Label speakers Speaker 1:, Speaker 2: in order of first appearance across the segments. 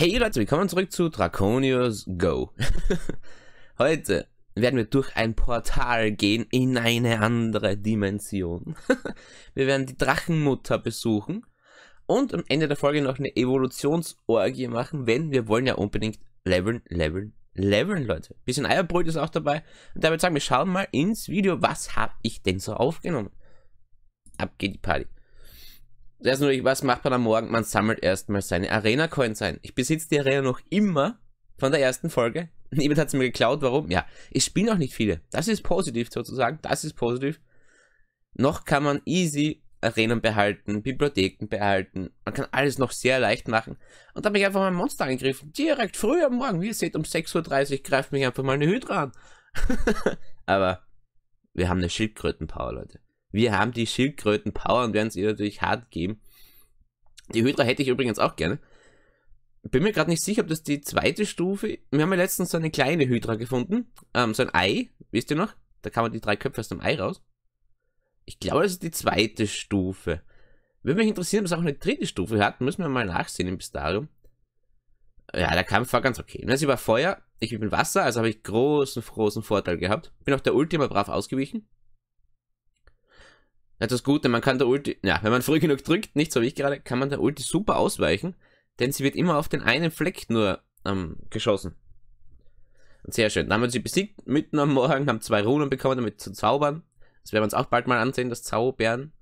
Speaker 1: Hey Leute, willkommen zurück zu Draconius Go. Heute werden wir durch ein Portal gehen in eine andere Dimension. wir werden die Drachenmutter besuchen und am Ende der Folge noch eine Evolutionsorgie machen, wenn wir wollen ja unbedingt leveln, leveln, leveln, Leute. Bisschen Eierbrot ist auch dabei. Und damit sagen wir, schauen mal ins Video, was habe ich denn so aufgenommen. Ab geht die Party erst also natürlich, was macht man am Morgen? Man sammelt erstmal seine Arena-Coins ein. Ich besitze die Arena noch immer von der ersten Folge. Niemand hat sie mir geklaut. Warum? Ja, ich spiele noch nicht viele. Das ist positiv sozusagen. Das ist positiv. Noch kann man easy Arenen behalten, Bibliotheken behalten. Man kann alles noch sehr leicht machen. Und da habe ich einfach mal ein Monster angegriffen. Direkt früh am Morgen. Wie ihr seht, um 6.30 Uhr greift mich einfach mal eine Hydra an. Aber wir haben eine Schildkrötenpower, Leute. Wir haben die Schildkröten-Power und werden es ihr natürlich hart geben. Die Hydra hätte ich übrigens auch gerne. Bin mir gerade nicht sicher, ob das die zweite Stufe. Wir haben ja letztens so eine kleine Hydra gefunden. Ähm, so ein Ei, wisst ihr noch? Da kann man die drei Köpfe aus dem Ei raus. Ich glaube, das ist die zweite Stufe. Würde mich interessieren, ob es auch eine dritte Stufe hat. Müssen wir mal nachsehen im Pistarium. Ja, der Kampf war ganz okay. Ne, sie war Feuer, ich bin Wasser, also habe ich großen, großen Vorteil gehabt. Bin auch der Ultima brav ausgewichen. Etwas Gute, man kann der Ulti, ja, wenn man früh genug drückt, nicht so wie ich gerade, kann man der Ulti super ausweichen, denn sie wird immer auf den einen Fleck nur ähm, geschossen. Und sehr schön. Dann haben wir sie besiegt mitten am Morgen, haben zwei Runen bekommen, damit zu zaubern. Das werden wir uns auch bald mal ansehen, das Zaubern.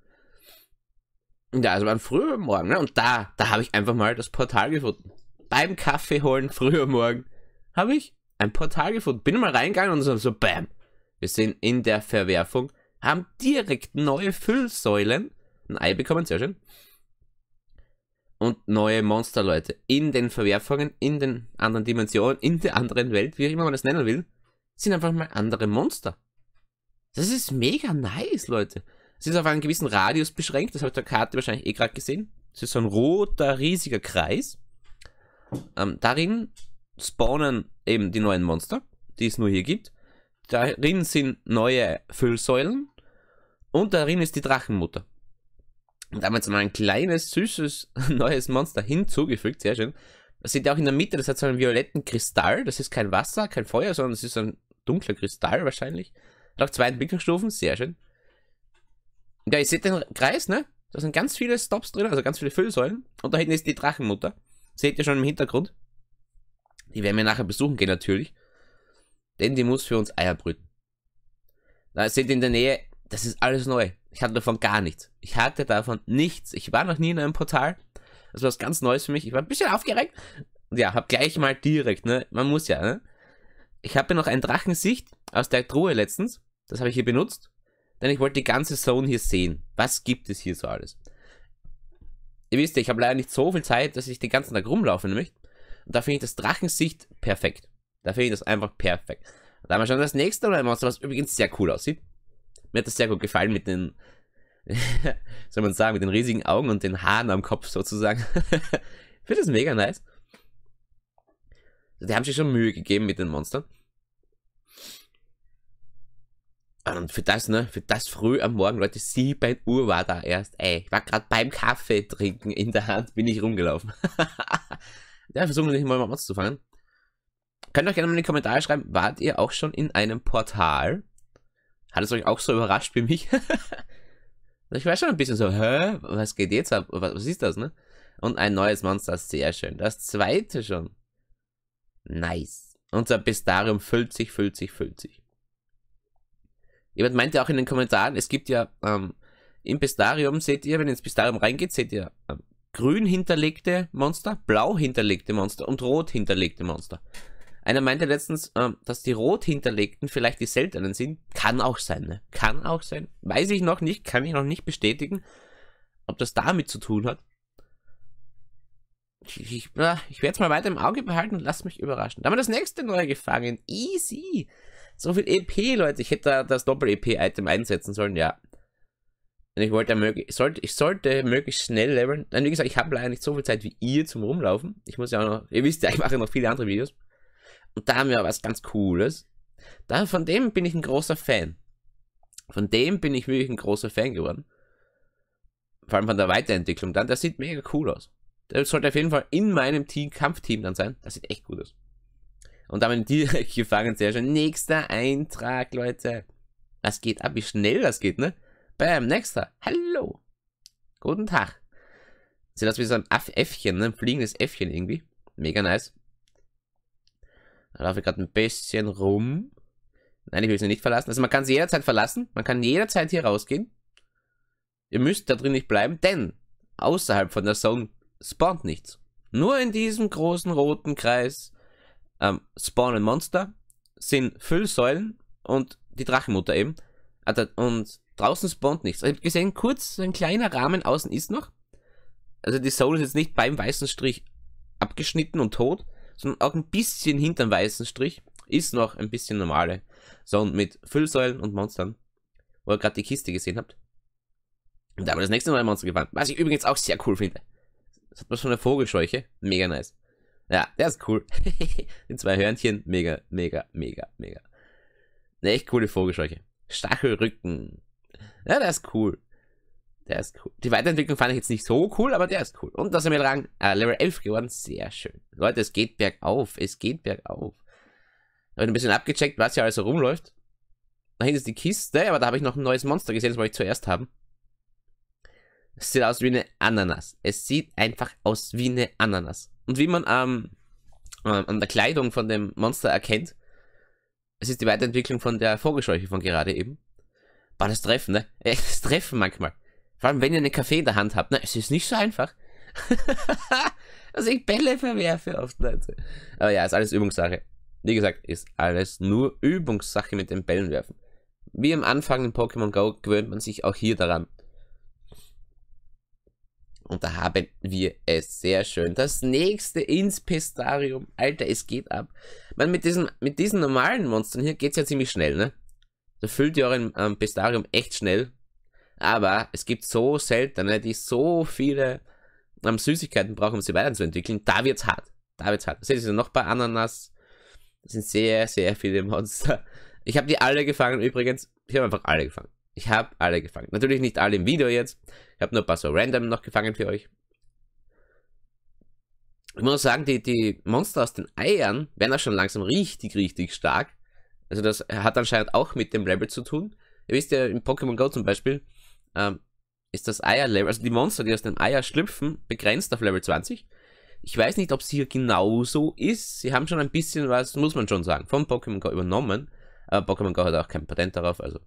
Speaker 1: Ja, also am frühen Morgen, ne? Und da, da habe ich einfach mal das Portal gefunden. Beim Kaffee holen, früher Morgen, habe ich ein Portal gefunden. Bin mal reingegangen und so, so, bam. Wir sind in der Verwerfung haben direkt neue Füllsäulen. Ein Ei bekommen, sehr schön. Und neue Monsterleute in den Verwerfungen, in den anderen Dimensionen, in der anderen Welt, wie immer man das nennen will, sind einfach mal andere Monster. Das ist mega nice, Leute. Es ist auf einen gewissen Radius beschränkt, das habe ich der Karte wahrscheinlich eh gerade gesehen. Es ist so ein roter, riesiger Kreis. Ähm, darin spawnen eben die neuen Monster, die es nur hier gibt. Darin sind neue Füllsäulen, und darin ist die Drachenmutter. Und da haben wir jetzt mal ein kleines, süßes, neues Monster hinzugefügt, sehr schön. Das seht ihr auch in der Mitte, das hat so einen violetten Kristall. Das ist kein Wasser, kein Feuer, sondern das ist ein dunkler Kristall wahrscheinlich. Hat auch zwei Entwicklungsstufen, sehr schön. Und ja, ihr seht den Kreis, ne? Da sind ganz viele Stops drin, also ganz viele Füllsäulen. Und da hinten ist die Drachenmutter. Seht ihr schon im Hintergrund. Die werden wir nachher besuchen gehen, natürlich. Denn die muss für uns Eier brüten. Da seht ihr in der Nähe das ist alles neu. Ich hatte davon gar nichts. Ich hatte davon nichts. Ich war noch nie in einem Portal. Das war was ganz Neues für mich. Ich war ein bisschen aufgeregt. Ja, hab gleich mal direkt, ne? Man muss ja, ne? Ich habe noch ein Drachensicht aus der Truhe letztens. Das habe ich hier benutzt. Denn ich wollte die ganze Zone hier sehen. Was gibt es hier so alles? Ihr wisst ja, ich habe leider nicht so viel Zeit, dass ich den ganzen Tag rumlaufen möchte. Und da finde ich das Drachensicht perfekt. Da finde ich das einfach perfekt. Da haben wir schon das nächste oder ein Monster, was übrigens sehr cool aussieht. Mir hat das sehr gut gefallen mit den, soll man sagen, mit den riesigen Augen und den Haaren am Kopf sozusagen. ich finde das mega nice. Die haben sich schon Mühe gegeben mit den Monstern. Und für das, ne, für das früh am Morgen, Leute, 7 Uhr war da erst, ey. Ich war gerade beim Kaffee trinken in der Hand, bin ich rumgelaufen. ja, versuchen wir nicht mal Monster zu fangen. Könnt ihr euch gerne mal in die Kommentare schreiben, wart ihr auch schon in einem Portal? Hat es euch auch so überrascht wie mich? ich war schon ein bisschen so, hä? Was geht jetzt ab? Was, was ist das, ne? Und ein neues Monster, sehr schön. Das zweite schon. Nice. Unser Bestarium füllt sich, füllt sich, füllt sich. Jemand meinte auch in den Kommentaren, es gibt ja ähm, im Bestarium, seht ihr, wenn ihr ins Bestarium reingeht, seht ihr ähm, grün hinterlegte Monster, blau hinterlegte Monster und rot hinterlegte Monster. Einer meinte letztens, äh, dass die rot hinterlegten vielleicht die seltenen sind. Kann auch sein, ne? Kann auch sein. Weiß ich noch nicht, kann ich noch nicht bestätigen, ob das damit zu tun hat. Ich, ich, ich werde es mal weiter im Auge behalten und lass mich überraschen. haben wir das nächste neue Gefangen. Easy. So viel EP, Leute. Ich hätte da das Doppel-EP-Item einsetzen sollen, ja. Und ich wollte möglichst, sollte, ich sollte möglichst schnell leveln. Dann, wie gesagt, ich habe leider nicht so viel Zeit wie ihr zum Rumlaufen. Ich muss ja auch noch, ihr wisst ja, ich mache noch viele andere Videos. Und da haben wir was ganz Cooles. Da, von dem bin ich ein großer Fan. Von dem bin ich wirklich ein großer Fan geworden. Vor allem von der Weiterentwicklung dann. Der sieht mega cool aus. Der sollte auf jeden Fall in meinem Team, Kampfteam dann sein. Das sieht echt gut aus. Und damit direkt gefangen, sehr schön. Nächster Eintrag, Leute. Was geht ab, wie schnell das geht, ne? Bam, nächster. Hallo. Guten Tag. Sieht das wie so ein Äffchen, ne? Ein fliegendes Äffchen irgendwie. Mega nice. Da laufe ich gerade ein bisschen rum. Nein, ich will sie nicht verlassen. Also man kann sie jederzeit verlassen. Man kann jederzeit hier rausgehen. Ihr müsst da drin nicht bleiben, denn außerhalb von der Zone spawnt nichts. Nur in diesem großen roten Kreis ähm, spawnen Monster, sind Füllsäulen und die Drachenmutter eben. Also, und draußen spawnt nichts. Also ich habe gesehen, kurz ein kleiner Rahmen außen ist noch. Also die Soul ist jetzt nicht beim weißen Strich abgeschnitten und tot, sondern auch ein bisschen hinterm weißen Strich ist noch ein bisschen normale So, und mit Füllsäulen und Monstern, wo ihr gerade die Kiste gesehen habt. Und da haben wir das nächste Mal ein Monster gefahren, was ich übrigens auch sehr cool finde. Das hat was von der Vogelscheuche, mega nice. Ja, der ist cool. die zwei Hörnchen, mega, mega, mega, mega. Eine echt coole Vogelscheuche. Stachelrücken. Ja, der ist cool. Der ist cool. Die Weiterentwicklung fand ich jetzt nicht so cool, aber der ist cool. Und da sind wir Rang äh, ah, Level 11 geworden. Sehr schön. Leute, es geht bergauf. Es geht bergauf. Ich habe ein bisschen abgecheckt, was hier also rumläuft. Da hinten ist die Kiste, aber da habe ich noch ein neues Monster gesehen, das wollte ich zuerst haben. Es sieht aus wie eine Ananas. Es sieht einfach aus wie eine Ananas. Und wie man ähm, äh, an der Kleidung von dem Monster erkennt, es ist die Weiterentwicklung von der Vogelscheuche von gerade eben. War das Treffen, ne? Das Treffen manchmal. Vor allem, wenn ihr einen Kaffee in der Hand habt. Na, ne, Es ist nicht so einfach. also ich Bälle verwerfe oft, Leute. Ne, also. Aber ja, ist alles Übungssache. Wie gesagt, ist alles nur Übungssache mit den Bällen werfen. Wie am Anfang in Pokémon Go gewöhnt man sich auch hier daran. Und da haben wir es sehr schön. Das nächste ins Pestarium. Alter, es geht ab. Man, mit, diesen, mit diesen normalen Monstern hier geht es ja ziemlich schnell, ne? Da füllt ihr euren ähm, Pestarium echt schnell. Aber es gibt so seltene, die so viele ähm, Süßigkeiten brauchen, um sie weiterzuentwickeln. Da wird's hart. Da wird's hart. Seht ihr noch bei Ananas? Das sind sehr, sehr viele Monster. Ich habe die alle gefangen übrigens. Ich habe einfach alle gefangen. Ich habe alle gefangen. Natürlich nicht alle im Video jetzt. Ich habe nur ein paar so random noch gefangen für euch. Ich muss sagen, die, die Monster aus den Eiern werden auch schon langsam richtig, richtig stark. Also das hat anscheinend auch mit dem Level zu tun. Ihr wisst ja, in Pokémon Go zum Beispiel, ähm, ist das Eierlevel, also die Monster, die aus dem Eier schlüpfen, begrenzt auf Level 20. Ich weiß nicht, ob es hier genauso ist. Sie haben schon ein bisschen was, muss man schon sagen, von Pokémon Go übernommen. Aber Pokémon Go hat auch kein Patent darauf, also.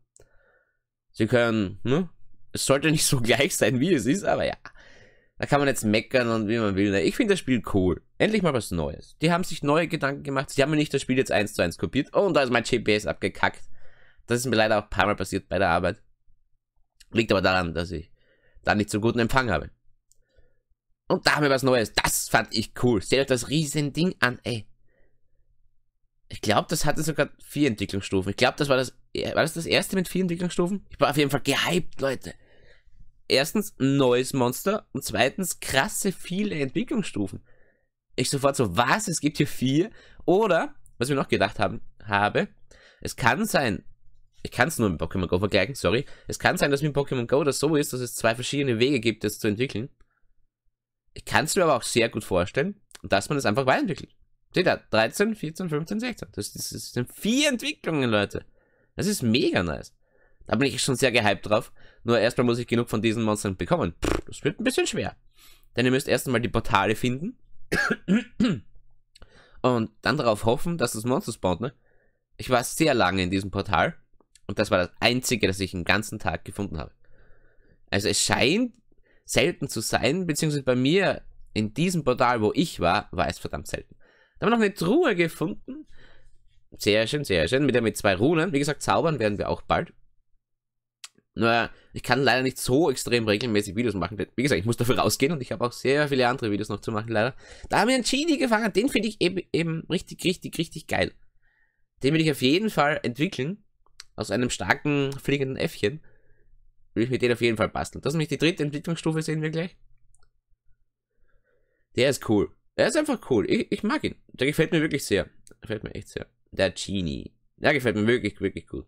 Speaker 1: Sie können, ne? Es sollte nicht so gleich sein, wie es ist, aber ja. Da kann man jetzt meckern und wie man will. Ne? Ich finde das Spiel cool. Endlich mal was Neues. Die haben sich neue Gedanken gemacht. Sie haben mir nicht das Spiel jetzt eins zu eins kopiert. Oh, und da ist mein GPS abgekackt. Das ist mir leider auch ein paar Mal passiert bei der Arbeit. Liegt aber daran, dass ich da nicht so guten Empfang habe. Und da haben wir was Neues. Das fand ich cool. Seht euch das riesen Ding an, ey. Ich glaube, das hatte sogar vier Entwicklungsstufen. Ich glaube, das war das. E-, war das das erste mit vier Entwicklungsstufen? Ich war auf jeden Fall gehypt, Leute. Erstens, neues Monster. Und zweitens, krasse viele Entwicklungsstufen. Ich sofort so, was? Es gibt hier vier? Oder, was wir noch gedacht haben, habe, es kann sein, ich kann es nur mit Pokémon Go vergleichen, sorry. Es kann sein, dass mit Pokémon Go das so ist, dass es zwei verschiedene Wege gibt, das zu entwickeln. Ich kann es mir aber auch sehr gut vorstellen, dass man es das einfach weiterentwickelt. Seht ihr, 13, 14, 15, 16. Das, das, das sind vier Entwicklungen, Leute. Das ist mega nice. Da bin ich schon sehr gehypt drauf. Nur erstmal muss ich genug von diesen Monstern bekommen. Pff, das wird ein bisschen schwer. Denn ihr müsst erstmal die Portale finden. Und dann darauf hoffen, dass das Monster spawnt, ne? Ich war sehr lange in diesem Portal. Und das war das Einzige, das ich den ganzen Tag gefunden habe. Also es scheint selten zu sein, beziehungsweise bei mir in diesem Portal, wo ich war, war es verdammt selten. Da haben wir noch eine Truhe gefunden. Sehr schön, sehr schön. Mit der mit zwei Runen. Wie gesagt, zaubern werden wir auch bald. Nur, ich kann leider nicht so extrem regelmäßig Videos machen. wie gesagt, ich muss dafür rausgehen und ich habe auch sehr viele andere Videos noch zu machen, leider. Da haben wir einen Genie gefangen. Den finde ich eben, eben richtig, richtig, richtig geil. Den will ich auf jeden Fall entwickeln aus einem starken fliegenden Äffchen. Will ich mit denen auf jeden Fall basteln. Das ist nämlich die dritte Entwicklungsstufe, sehen wir gleich. Der ist cool. Er ist einfach cool. Ich, ich, mag ihn. Der gefällt mir wirklich sehr. Gefällt mir echt sehr. Der Genie. Der gefällt mir wirklich, wirklich gut.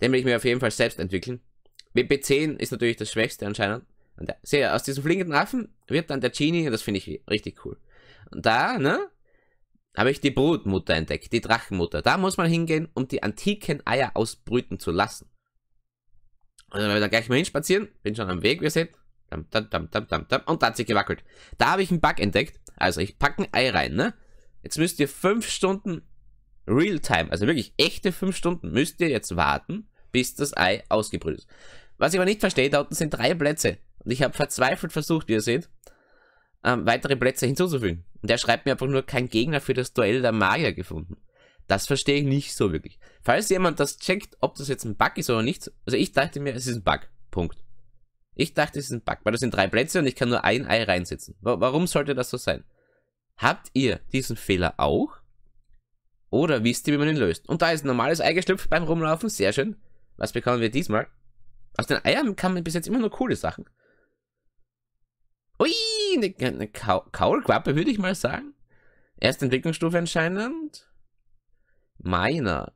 Speaker 1: Den will ich mir auf jeden Fall selbst entwickeln. WP10 ist natürlich das Schwächste anscheinend. Und der, sehr, aus diesem fliegenden Affen wird dann der Genie. Und das finde ich richtig cool. Und da, ne? habe ich die Brutmutter entdeckt, die Drachenmutter. Da muss man hingehen, um die antiken Eier ausbrüten zu lassen. Und also, dann bin ich da gleich mal hinspazieren, bin schon am Weg, wir sehen. Dam, dam, dam, dam, dam, dam, und da hat sich gewackelt. Da habe ich einen Bug entdeckt. Also ich packe ein Ei rein, ne? Jetzt müsst ihr fünf Stunden Realtime, also wirklich echte fünf Stunden, müsst ihr jetzt warten, bis das Ei ausgebrüht ist. Was ich aber nicht verstehe, da unten sind drei Plätze. Und ich habe verzweifelt versucht, wie ihr seht, ähm, weitere Plätze hinzuzufügen. Und er schreibt mir einfach nur kein Gegner für das Duell der Magier gefunden. Das verstehe ich nicht so wirklich. Falls jemand das checkt, ob das jetzt ein Bug ist oder nicht, also ich dachte mir, es ist ein Bug. Punkt. Ich dachte, es ist ein Bug, weil das sind drei Plätze und ich kann nur ein Ei reinsetzen. Warum sollte das so sein? Habt ihr diesen Fehler auch? Oder wisst ihr, wie man ihn löst? Und da ist ein normales Ei geschlüpft beim Rumlaufen. Sehr schön. Was bekommen wir diesmal? Aus den Eiern kann man bis jetzt immer nur coole Sachen. Ui, eine, eine Kaulquappe, würde ich mal sagen. Erste Entwicklungsstufe anscheinend. Meiner.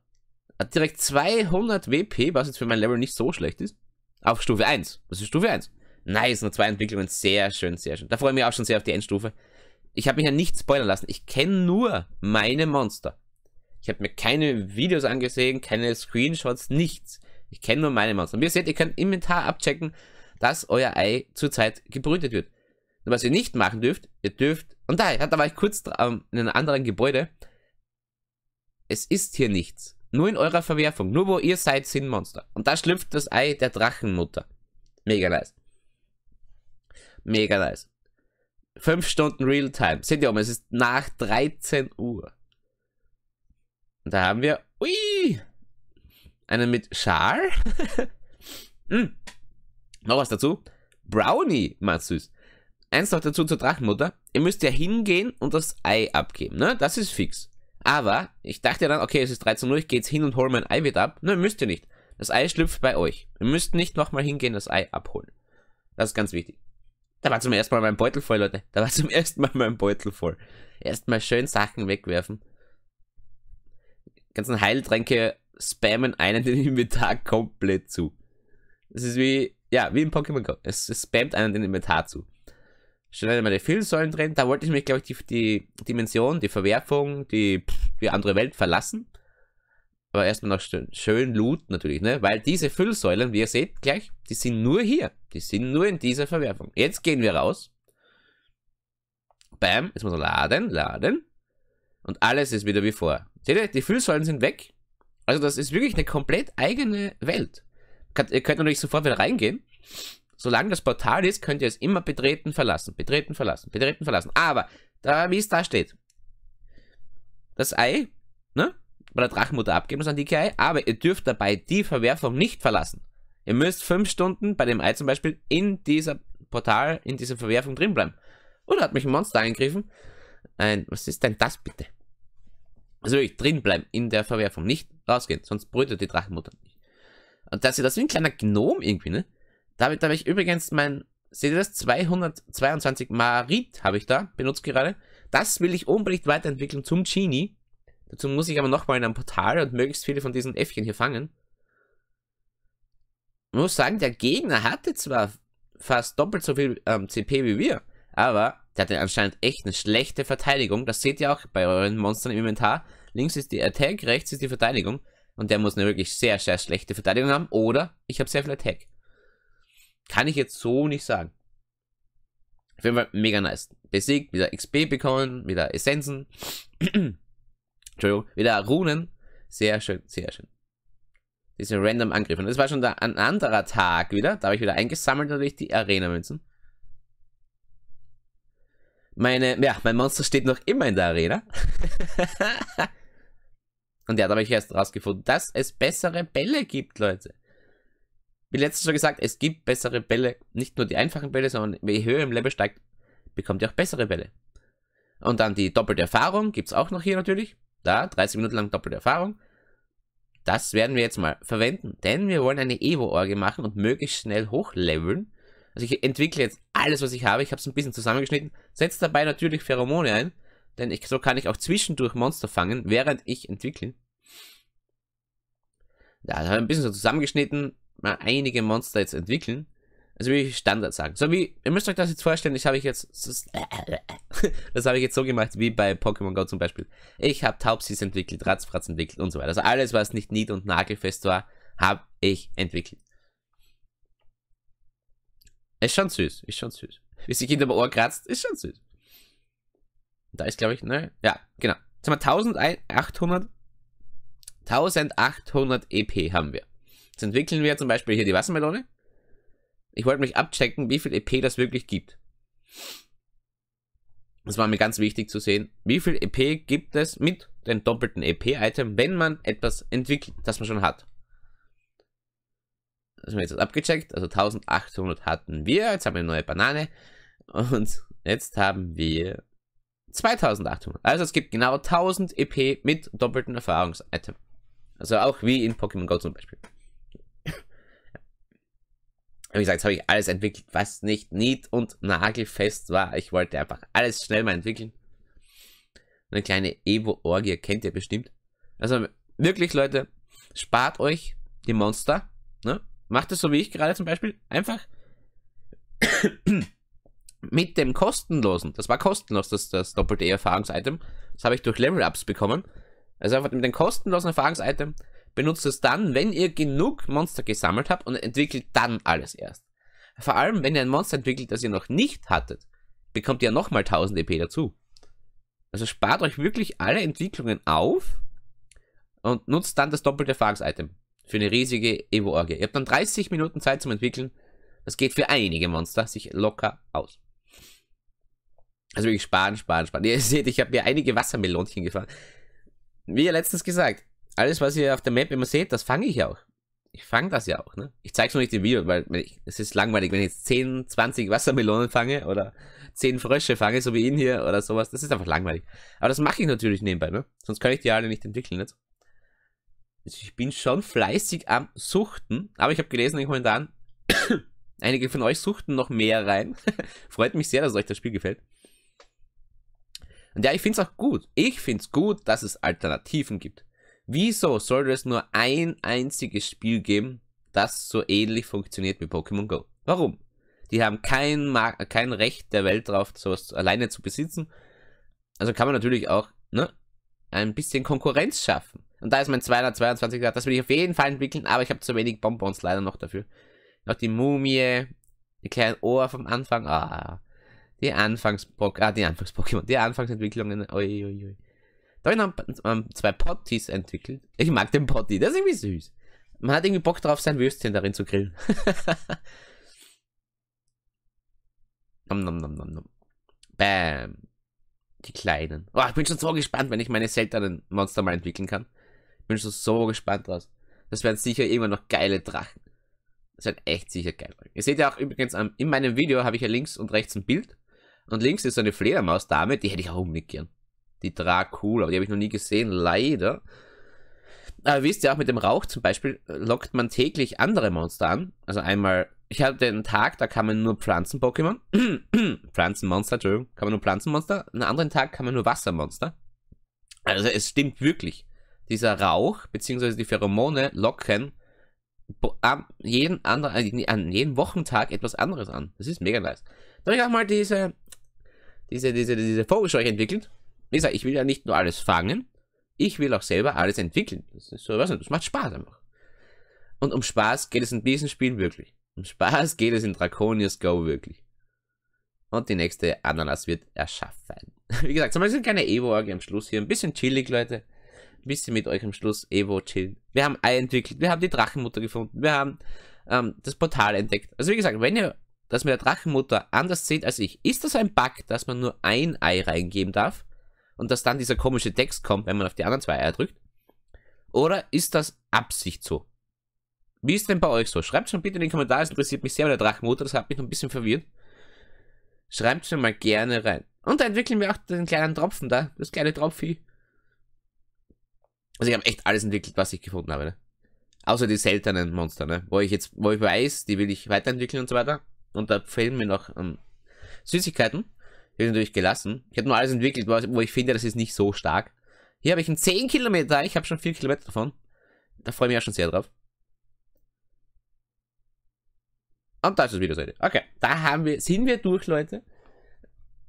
Speaker 1: Hat direkt 200 WP, was jetzt für mein Level nicht so schlecht ist. Auf Stufe 1. Das ist Stufe 1. Nice, nur zwei Entwicklungen. Sehr schön, sehr schön. Da freue ich mich auch schon sehr auf die Endstufe. Ich habe mich ja nicht spoilern lassen. Ich kenne nur meine Monster. Ich habe mir keine Videos angesehen, keine Screenshots, nichts. Ich kenne nur meine Monster. Und wie ihr seht, ihr könnt im Inventar abchecken, dass euer Ei zurzeit gebrütet wird. Und was ihr nicht machen dürft, ihr dürft, und da, da war ich kurz ähm, in einem anderen Gebäude. Es ist hier nichts. Nur in eurer Verwerfung, nur wo ihr seid, sind Monster. Und da schlüpft das Ei der Drachenmutter. Mega nice. Mega nice. Fünf Stunden Realtime. Seht ihr um, es ist nach 13 Uhr. Und da haben wir, ui, einen mit Schal. hm. Noch was dazu? Brownie, mal süß eins noch dazu zur Drachenmutter. Ihr müsst ja hingehen und das Ei abgeben, ne? Das ist fix. Aber ich dachte dann, okay, es ist 13 Uhr, ich gehe jetzt hin und hole mein Ei wieder ab. Ne, müsst ihr nicht. Das Ei schlüpft bei euch. Ihr müsst nicht nochmal hingehen, das Ei abholen. Das ist ganz wichtig. Da war zum ersten Mal mein Beutel voll, Leute. Da war zum ersten Mal mein Beutel voll. Erstmal schön Sachen wegwerfen. Die ganzen Heiltränke spammen einen den Inventar komplett zu. Das ist wie, ja, wie im Pokémon Go. Es, es spammt einen den Inventar zu. Stand meine der Filmsäulen drin. Da wollte ich mich, glaube ich, die, die, Dimension, die Verwerfung, die, die andere Welt verlassen. Aber erstmal noch schön, schön Loot natürlich, ne? Weil diese Füllsäulen, wie ihr seht gleich, die sind nur hier. Die sind nur in dieser Verwerfung. Jetzt gehen wir raus. Bam, jetzt muss man laden, laden. Und alles ist wieder wie vor. Seht ihr, die Füllsäulen sind weg. Also das ist wirklich eine komplett eigene Welt. Ihr könnt natürlich sofort wieder reingehen. Solange das Portal ist, könnt ihr es immer betreten, verlassen, betreten, verlassen, betreten, verlassen. Aber, da, wie es da steht, das Ei, ne, bei der Drachenmutter abgeben, an die Ei, aber ihr dürft dabei die Verwerfung nicht verlassen. Ihr müsst fünf Stunden bei dem Ei zum Beispiel in dieser Portal, in dieser Verwerfung drin bleiben. Oder hat mich ein Monster eingegriffen? Ein, was ist denn das bitte? Also wirklich drin bleiben in der Verwerfung, nicht rausgehen, sonst brütet die Drachenmutter nicht. Und dass ihr das wie ein kleiner Gnom irgendwie, ne? Damit habe ich übrigens mein, seht ihr das? 222 Marit habe ich da, benutzt gerade. Das will ich unbedingt weiterentwickeln zum Genie. Dazu muss ich aber nochmal in ein Portal und möglichst viele von diesen Äffchen hier fangen. Ich muss sagen, der Gegner hatte zwar fast doppelt so viel ähm, CP wie wir, aber der hatte anscheinend echt eine schlechte Verteidigung. Das seht ihr auch bei euren Monstern im Inventar. Links ist die Attack, rechts ist die Verteidigung. Und der muss eine wirklich sehr, sehr schlechte Verteidigung haben. Oder ich habe sehr viel Attack. Kann ich jetzt so nicht sagen. Auf jeden Fall mega nice. Besiegt, wieder XP bekommen, wieder Essenzen. Entschuldigung, wieder Runen. Sehr schön, sehr schön. Diese random Angriffe. Und das war schon da ein anderer Tag wieder. Da habe ich wieder eingesammelt natürlich die Arena-Münzen. Meine, ja, mein Monster steht noch immer in der Arena. Und ja, da habe ich erst rausgefunden, dass es bessere Bälle gibt, Leute wie letztes schon gesagt, es gibt bessere Bälle. Nicht nur die einfachen Bälle, sondern je höher im Level steigt, bekommt ihr auch bessere Bälle. Und dann die doppelte Erfahrung gibt es auch noch hier natürlich. Da, 30 Minuten lang doppelte Erfahrung. Das werden wir jetzt mal verwenden, denn wir wollen eine evo orge machen und möglichst schnell hochleveln. Also ich entwickle jetzt alles, was ich habe. Ich habe es ein bisschen zusammengeschnitten. Setze dabei natürlich Pheromone ein, denn ich, so kann ich auch zwischendurch Monster fangen, während ich entwickle. Ja, das habe ich ein bisschen so zusammengeschnitten, mal einige Monster jetzt entwickeln. Also wie ich Standard sagen. So wie, ihr müsst euch das jetzt vorstellen, ich habe ich jetzt, das habe ich jetzt so gemacht, wie bei Pokémon Go zum Beispiel. Ich habe Taubsis entwickelt, Ratzfratz entwickelt und so weiter. Also alles, was nicht nied- und nagelfest war, habe ich entwickelt. Ist schon süß, ist schon süß. Wie sich hinterm Ohr kratzt, ist schon süß. Da ist, glaube ich, ne? Ja, genau. Jetzt haben 1800, 1800 EP haben wir. Jetzt entwickeln wir zum Beispiel hier die Wassermelone. Ich wollte mich abchecken, wie viel EP das wirklich gibt. Das war mir ganz wichtig zu sehen. Wie viel EP gibt es mit dem doppelten EP-Item, wenn man etwas entwickelt, das man schon hat? Das haben wir jetzt abgecheckt. Also 1800 hatten wir. Jetzt haben wir eine neue Banane. Und jetzt haben wir 2800. Also es gibt genau 1000 EP mit doppelten Erfahrungs-Item. Also auch wie in Pokémon Go zum Beispiel wie gesagt, jetzt habe ich alles entwickelt, was nicht nied- und nagelfest war. Ich wollte einfach alles schnell mal entwickeln. Eine kleine Evo-Orgie kennt ihr bestimmt. Also wirklich, Leute, spart euch die Monster. Ne? Macht es so wie ich gerade zum Beispiel. Einfach mit dem kostenlosen, das war kostenlos, das, das doppelte Erfahrungs-Item. Das habe ich durch Level-Ups bekommen. Also einfach mit dem kostenlosen Erfahrungs-Item Benutzt es dann, wenn ihr genug Monster gesammelt habt und entwickelt dann alles erst. Vor allem, wenn ihr ein Monster entwickelt, das ihr noch nicht hattet, bekommt ihr nochmal 1000 EP dazu. Also spart euch wirklich alle Entwicklungen auf und nutzt dann das doppelte Erfahrungs-Item für eine riesige Evo-Orgie. Ihr habt dann 30 Minuten Zeit zum Entwickeln. Das geht für einige Monster sich locker aus. Also wirklich sparen, sparen, sparen. Ihr seht, ich habe mir einige Wassermelonchen gefahren. Wie ihr letztens gesagt, alles, was ihr auf der Map immer seht, das fange ich auch. Ich fange das ja auch, ne? Ich zeige es noch nicht im Video, weil ich, es ist langweilig, wenn ich jetzt 10, 20 Wassermelonen fange oder 10 Frösche fange, so wie ihn hier oder sowas. Das ist einfach langweilig. Aber das mache ich natürlich nebenbei, ne? Sonst kann ich die alle nicht entwickeln, nicht? Also ich bin schon fleißig am Suchten, aber ich habe gelesen in den Kommentaren, einige von euch suchten noch mehr rein. Freut mich sehr, dass euch das Spiel gefällt. Und ja, ich finde es auch gut. Ich finde es gut, dass es Alternativen gibt. Wieso sollte es nur ein einziges Spiel geben, das so ähnlich funktioniert wie Pokémon Go? Warum? Die haben kein, Mar kein Recht der Welt drauf, sowas alleine zu besitzen. Also kann man natürlich auch ne, ein bisschen Konkurrenz schaffen. Und da ist mein 222 gesagt, das will ich auf jeden Fall entwickeln, aber ich habe zu wenig Bonbons leider noch dafür. Noch die Mumie, die kleinen Ohr vom Anfang, ah, die Anfangs-Pokémon, ah, die anfangs die Anfangsentwicklungen, uiuiui. oi, oi. Da habe ich dann ähm, zwei Potties entwickelt. Ich mag den Potti, der ist irgendwie süß. Man hat irgendwie Bock drauf, sein Würstchen darin zu grillen. nom, nom, nom, nom, nom. Bam. Die kleinen. Oh, ich bin schon so gespannt, wenn ich meine seltenen Monster mal entwickeln kann. bin schon so gespannt draus. Das werden sicher irgendwann noch geile Drachen. Das wird echt sicher geil. Ihr seht ja auch übrigens, ähm, in meinem Video habe ich ja links und rechts ein Bild. Und links ist so eine Fledermaus-Dame, die hätte ich auch umnicken. Die Dracula, die habe ich noch nie gesehen, leider. Aber wisst ihr auch, mit dem Rauch zum Beispiel äh, lockt man täglich andere Monster an. Also einmal, ich hatte einen Tag, da kamen nur Pflanzen-Pokémon. Pflanzenmonster, Entschuldigung. Kamen nur Pflanzenmonster. Einen anderen Tag kamen nur Wassermonster. Also es stimmt wirklich. Dieser Rauch, beziehungsweise die Pheromone locken an jeden, anderen, äh, an jeden Wochentag etwas anderes an. Das ist mega nice. Da habe ich auch mal diese, diese, diese, diese Vogelscheuche entwickelt. Wie gesagt, ich will ja nicht nur alles fangen, ich will auch selber alles entwickeln. Das ist so, was das macht Spaß einfach. Und um Spaß geht es in diesem Spiel wirklich. Um Spaß geht es in Draconius Go wirklich. Und die nächste Ananas wird erschaffen. Wie gesagt, zum Beispiel keine Evo-Orgie am Schluss hier. Ein bisschen chillig, Leute. Ein bisschen mit euch am Schluss Evo chillen. Wir haben Ei entwickelt. Wir haben die Drachenmutter gefunden. Wir haben ähm, das Portal entdeckt. Also wie gesagt, wenn ihr das mit der Drachenmutter anders seht als ich, ist das ein Bug, dass man nur ein Ei reingeben darf? und dass dann dieser komische Text kommt, wenn man auf die anderen zwei Eier drückt? Oder ist das Absicht so? Wie ist denn bei euch so? Schreibt schon bitte in den Kommentaren, es interessiert mich sehr bei der Drachmutter, das hat mich noch ein bisschen verwirrt. Schreibt schon mal gerne rein. Und da entwickeln wir auch den kleinen Tropfen da, das kleine Tropfi. Also ich habe echt alles entwickelt, was ich gefunden habe. Ne? Außer die seltenen Monster, ne? Wo ich jetzt, wo ich weiß, die will ich weiterentwickeln und so weiter. Und da fehlen mir noch ähm, Süßigkeiten ist natürlich gelassen. Ich habe nur alles entwickelt, wo ich finde, das ist nicht so stark. Hier habe ich einen 10 Kilometer. Ich habe schon 4 Kilometer davon. Da freue ich mich auch schon sehr drauf. Und da ist das Video, Leute. Okay, da haben wir, sind wir durch, Leute.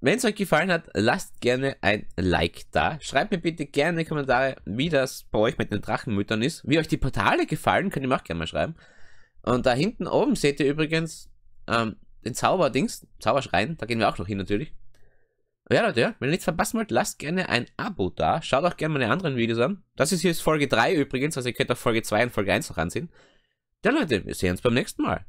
Speaker 1: Wenn es euch gefallen hat, lasst gerne ein Like da. Schreibt mir bitte gerne in die Kommentare, wie das bei euch mit den Drachenmüttern ist. Wie euch die Portale gefallen, könnt ihr mir auch gerne mal schreiben. Und da hinten oben seht ihr übrigens ähm, den Zauberdings, Zauberschrein, da gehen wir auch noch hin natürlich. Ja, Leute, wenn ihr nichts verpassen wollt, lasst gerne ein Abo da. Schaut auch gerne meine anderen Videos an. Das ist hier ist Folge 3 übrigens, also ihr könnt auch Folge 2 und Folge 1 noch ansehen. Ja, Leute, wir sehen uns beim nächsten Mal.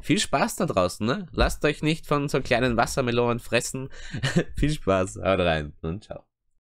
Speaker 1: Viel Spaß da draußen, ne? Lasst euch nicht von so kleinen Wassermelonen fressen. Viel Spaß, haut rein und ciao.